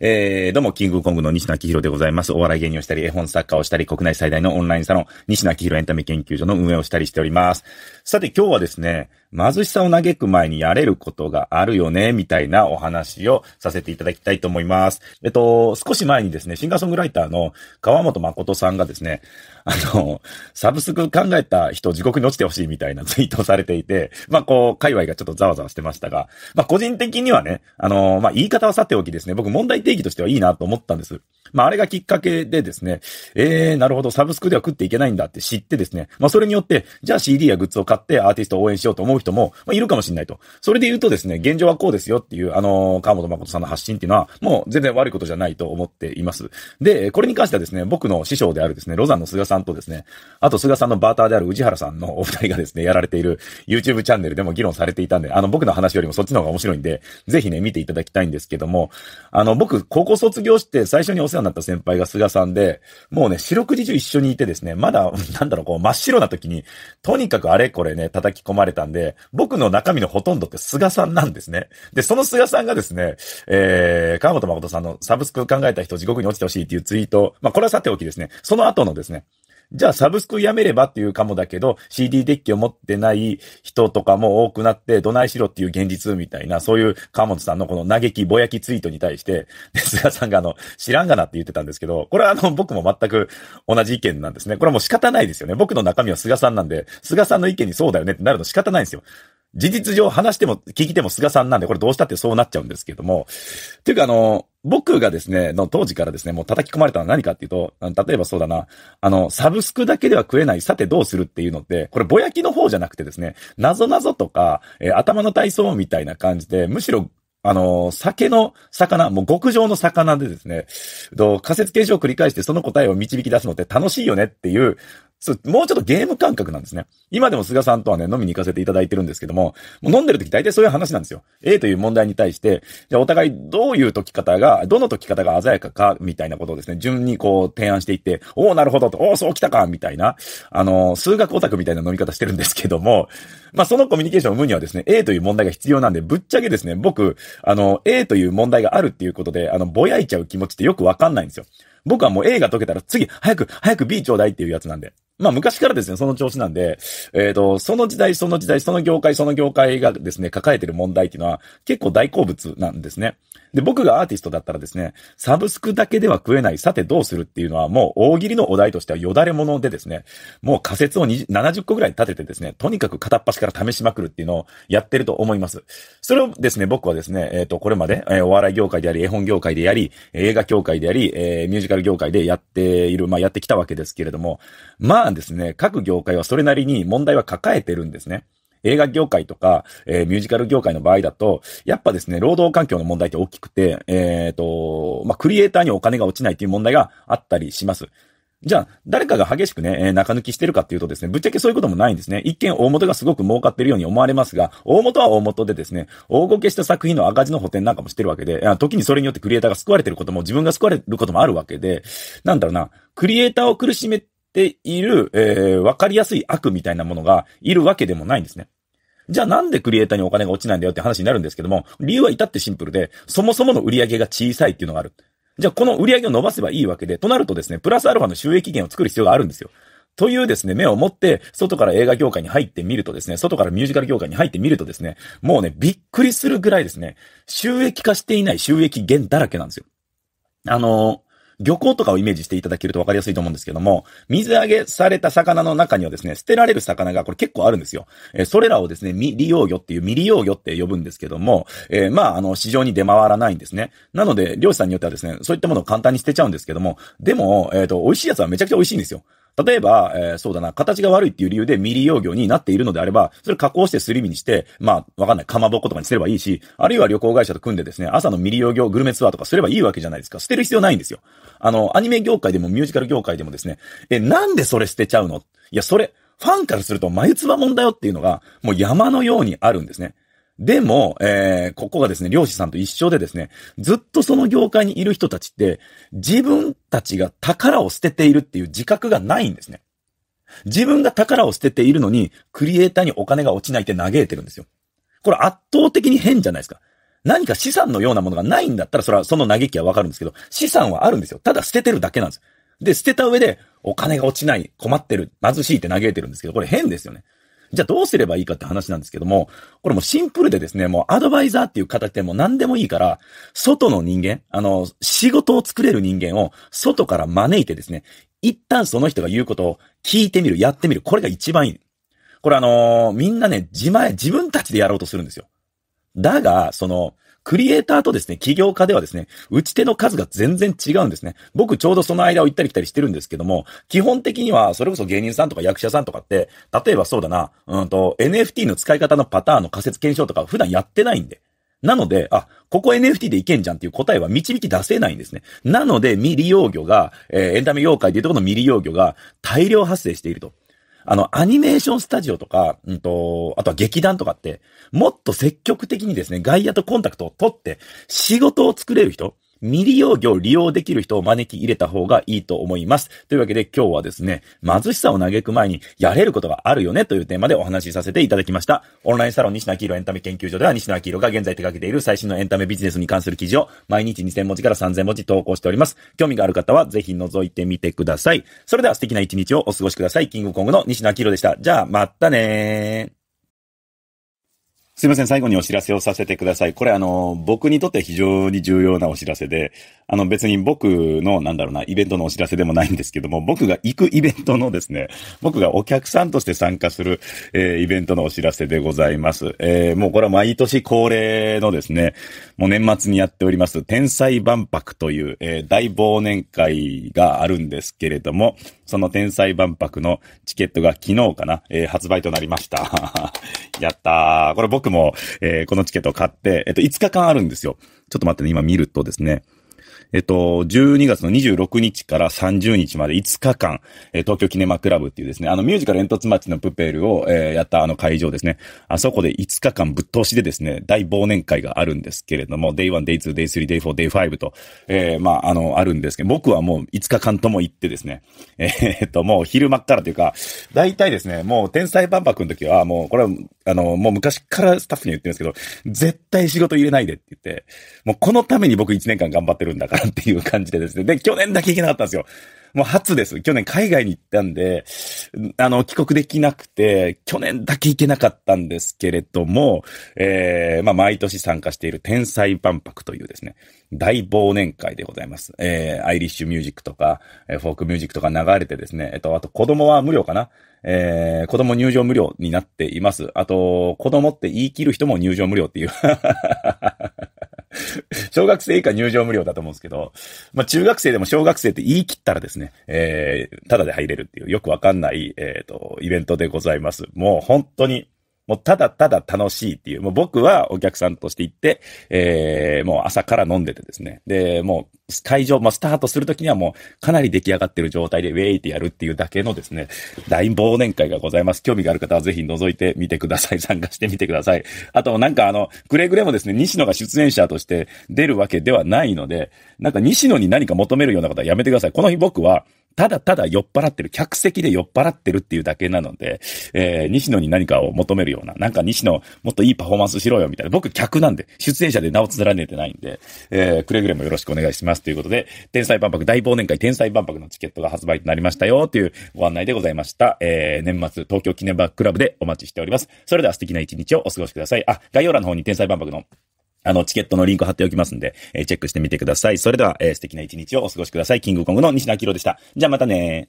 えー、どうも、キングコングの西野明宏でございます。お笑い芸人をしたり、絵本作家をしたり、国内最大のオンラインサロン、西野明宏エンタメ研究所の運営をしたりしております。さて、今日はですね、貧しさを嘆く前にやれることがあるよね、みたいなお話をさせていただきたいと思います。えっと、少し前にですね、シンガーソングライターの川本誠さんがですね、あの、サブスク考えた人地獄に落ちてほしいみたいなツイートをされていて、まあ、こう、界隈がちょっとざわざわしてましたが、まあ、個人的にはね、あの、まあ、言い方はさておきですね、僕問題定義としてはいいなと思ったんです。まあ、あれがきっかけでですね、えー、なるほど、サブスクでは食っていけないんだって知ってですね、まあ、それによって、じゃあ CD やグッズを買ってアーティストを応援しようと思う人も、まあ、いるかもしれないと。それで言うとですね、現状はこうですよっていう、あのー、川本誠さんの発信っていうのは、もう全然悪いことじゃないと思っています。で、これに関してはですね、僕の師匠であるですね、ロザンの菅さんとですね、あと菅さんのバーターである宇治原さんのお二人がですね、やられている YouTube チャンネルでも議論されていたんで、あの、僕の話よりもそっちの方が面白いんで、ぜひね、見ていただきたいんですけども、あの、僕、高校卒業して最初にお世話になった先輩が菅さんで、もうね、四六時中一緒にいてですね、まだ、なんだろう、こう、真っ白な時に、とにかくあれこれね、叩き込まれたんで、僕の中身のほとんどって菅さんなんですね。で、その菅さんがですね、えー、川本誠さんのサブスク考えた人地獄に落ちてほしいっていうツイート、まあ、これはさておきですね、その後のですね、じゃあサブスクやめればっていうかもだけど、CD デッキを持ってない人とかも多くなって、どないしろっていう現実みたいな、そういう河本さんのこの嘆き、ぼやきツイートに対して、菅さんがあの、知らんがなって言ってたんですけど、これはあの、僕も全く同じ意見なんですね。これはもう仕方ないですよね。僕の中身は菅さんなんで、菅さんの意見にそうだよねってなるの仕方ないんですよ。事実上話しても、聞いても菅さんなんで、これどうしたってそうなっちゃうんですけども、っていうかあの、僕がですね、の当時からですね、もう叩き込まれたのは何かっていうと、例えばそうだな、あの、サブスクだけでは食えない、さてどうするっていうのって、これぼやきの方じゃなくてですね、なぞなぞとか、えー、頭の体操みたいな感じで、むしろあの、酒の魚、もう極上の魚でですね、仮説検証を繰り返してその答えを導き出すのって楽しいよねっていう、そう、もうちょっとゲーム感覚なんですね。今でも菅さんとはね、飲みに行かせていただいてるんですけども、もう飲んでる時大体そういう話なんですよ。A という問題に対して、じゃあお互いどういう解き方が、どの解き方が鮮やかか、みたいなことをですね、順にこう提案していって、おお、なるほどと、おお、そう来たか、みたいな、あの、数学オタクみたいな飲み方してるんですけども、まあそのコミュニケーションを生むにはですね、A という問題が必要なんで、ぶっちゃけですね、僕、あの、A という問題があるっていうことで、あの、ぼやいちゃう気持ちってよくわかんないんですよ。僕はもう A が解けたら次、早く、早く B ちょうだいっていうやつなんで。まあ昔からですね、その調子なんで、えっ、ー、と、その時代、その時代、その業界、その業界がですね、抱えてる問題っていうのは結構大好物なんですね。で、僕がアーティストだったらですね、サブスクだけでは食えない、さてどうするっていうのはもう大喜利のお題としてはよだれものでですね、もう仮説を70個ぐらい立ててですね、とにかく片っ端から試しまくるっていうのをやってると思います。それをですね、僕はですね、えっ、ー、と、これまで、えー、お笑い業界であり、絵本業界であり、映画業界であり、えー、ミュージカル業界でやっている、まあやってきたわけですけれども、まあですね、各業界はそれなりに問題は抱えてるんですね。映画業界とか、えー、ミュージカル業界の場合だと、やっぱですね、労働環境の問題って大きくて、えっ、ー、と、まあ、クリエイターにお金が落ちないっていう問題があったりします。じゃあ、誰かが激しくね、えー、中抜きしてるかっていうとですね、ぶっちゃけそういうこともないんですね。一見大元がすごく儲かってるように思われますが、大元は大元でですね、大ごけした作品の赤字の補填なんかもしてるわけで、時にそれによってクリエイターが救われてることも、自分が救われることもあるわけで、なんだろうな、クリエイターを苦しめている、えー、わかりやすい悪みたいなものがいるわけでもないんですね。じゃあなんでクリエイターにお金が落ちないんだよって話になるんですけども、理由は至ってシンプルで、そもそもの売り上げが小さいっていうのがある。じゃあこの売り上げを伸ばせばいいわけで、となるとですね、プラスアルファの収益源を作る必要があるんですよ。というですね、目を持って、外から映画業界に入ってみるとですね、外からミュージカル業界に入ってみるとですね、もうね、びっくりするぐらいですね、収益化していない収益源だらけなんですよ。あのー漁港とかをイメージしていただけると分かりやすいと思うんですけども、水揚げされた魚の中にはですね、捨てられる魚がこれ結構あるんですよ。えー、それらをですね、未利用魚っていう未利用魚って呼ぶんですけども、えー、まあ、あの、市場に出回らないんですね。なので、漁師さんによってはですね、そういったものを簡単に捨てちゃうんですけども、でも、えっ、ー、と、美味しいやつはめちゃくちゃ美味しいんですよ。例えば、えー、そうだな、形が悪いっていう理由で未利用魚になっているのであれば、それ加工してすり身にして、まあ、わかんない、かまぼことかにすればいいし、あるいは旅行会社と組んでですね、朝の未利用魚グルメツアーとかすればいいわけじゃないですか。捨てる必要ないんですよ。あの、アニメ業界でもミュージカル業界でもですね、え、なんでそれ捨てちゃうのいや、それ、ファンからすると眉唾もんだよっていうのが、もう山のようにあるんですね。でも、えー、ここがですね、漁師さんと一緒でですね、ずっとその業界にいる人たちって、自分たちが宝を捨てているっていう自覚がないんですね。自分が宝を捨てているのに、クリエイターにお金が落ちないって嘆いてるんですよ。これ圧倒的に変じゃないですか。何か資産のようなものがないんだったら、それはその嘆きはわかるんですけど、資産はあるんですよ。ただ捨ててるだけなんです。で、捨てた上で、お金が落ちない、困ってる、貧しいって嘆いてるんですけど、これ変ですよね。じゃあどうすればいいかって話なんですけども、これもシンプルでですね、もうアドバイザーっていう形でも何でもいいから、外の人間、あの、仕事を作れる人間を外から招いてですね、一旦その人が言うことを聞いてみる、やってみる。これが一番いい。これあのー、みんなね、自前、自分たちでやろうとするんですよ。だが、その、クリエイターとですね、起業家ではですね、打ち手の数が全然違うんですね。僕ちょうどその間を行ったり来たりしてるんですけども、基本的には、それこそ芸人さんとか役者さんとかって、例えばそうだな、うんと、NFT の使い方のパターンの仮説検証とか普段やってないんで。なので、あ、ここ NFT でいけんじゃんっていう答えは導き出せないんですね。なので、未利用魚が、えー、エンタメ業界でいうところの未利用魚が大量発生していると。あの、アニメーションスタジオとか、うんと、あとは劇団とかって、もっと積極的にですね、外野とコンタクトを取って、仕事を作れる人未利用魚を利用できる人を招き入れた方がいいと思います。というわけで今日はですね、貧しさを嘆く前にやれることがあるよねというテーマでお話しさせていただきました。オンラインサロン西野明宏エンタメ研究所では西野明宏が現在手掛けている最新のエンタメビジネスに関する記事を毎日2000文字から3000文字投稿しております。興味がある方はぜひ覗いてみてください。それでは素敵な一日をお過ごしください。キングコングの西野明宏でした。じゃあ、またねー。すいません、最後にお知らせをさせてください。これあの、僕にとって非常に重要なお知らせで、あの別に僕の、なんだろうな、イベントのお知らせでもないんですけども、僕が行くイベントのですね、僕がお客さんとして参加する、えー、イベントのお知らせでございます。えー、もうこれは毎年恒例のですね、もう年末にやっております、天才万博という、えー、大忘年会があるんですけれども、その天才万博のチケットが昨日かな、えー、発売となりました。やったー。これ僕僕も、えー、このチケットを買って、えっと、5日間あるんですよ。ちょっと待ってね、今見るとですね、えっと、12月の26日から30日まで5日間、え東京キネマクラブっていうですね、あのミュージカル煙突町のプペルを、えやったあの会場ですね。あそこで5日間ぶっ通しでですね、大忘年会があるんですけれども、Day1、Day2、Day3、Day4、Day5 と、えー、まあ、あの、あるんですけど、僕はもう5日間とも行ってですね、えー、っと、もう昼間からというか、大体ですね、もう天才万博の時は、もう、これは、あの、もう昔からスタッフに言ってるんですけど、絶対仕事入れないでって言って、もうこのために僕1年間頑張ってるんだから、んっていう感じでですね。で、去年だけ行けなかったんですよ。もう初です。去年海外に行ったんで、あの、帰国できなくて、去年だけ行けなかったんですけれども、えー、まあ、毎年参加している天才万博というですね、大忘年会でございます。えー、アイリッシュミュージックとか、えー、フォークミュージックとか流れてですね、えっと、あと子供は無料かな。えー、子供入場無料になっています。あと、子供って言い切る人も入場無料っていう小学生以下入場無料だと思うんですけど、まあ、中学生でも小学生って言い切ったらですね、えー、ただで入れるっていうよくわかんない、えっ、ー、と、イベントでございます。もう本当に、もうただただ楽しいっていう、もう僕はお客さんとして行って、えー、もう朝から飲んでてですね。で、もう会場、まあ、スタートするときにはもうかなり出来上がってる状態でウェイってやるっていうだけのですね、大忘年会がございます。興味がある方はぜひ覗いてみてください。参加してみてください。あとなんかあの、くれぐれもですね、西野が出演者として出るわけではないので、なんか西野に何か求めるようなことはやめてください。この日僕は、ただただ酔っ払ってる、客席で酔っ払ってるっていうだけなので、えー、西野に何かを求めるような、なんか西野もっといいパフォーマンスしろよみたいな、僕客なんで、出演者で名を連ねてないんで、えー、くれぐれもよろしくお願いしますということで、天才万博大忘年会天才万博のチケットが発売となりましたよというご案内でございました。えー、年末東京記念バッククラブでお待ちしております。それでは素敵な一日をお過ごしください。あ、概要欄の方に天才万博のあの、チケットのリンク貼っておきますんで、えー、チェックしてみてください。それでは、えー、素敵な一日をお過ごしください。キングコングの西野明宏でした。じゃあまたね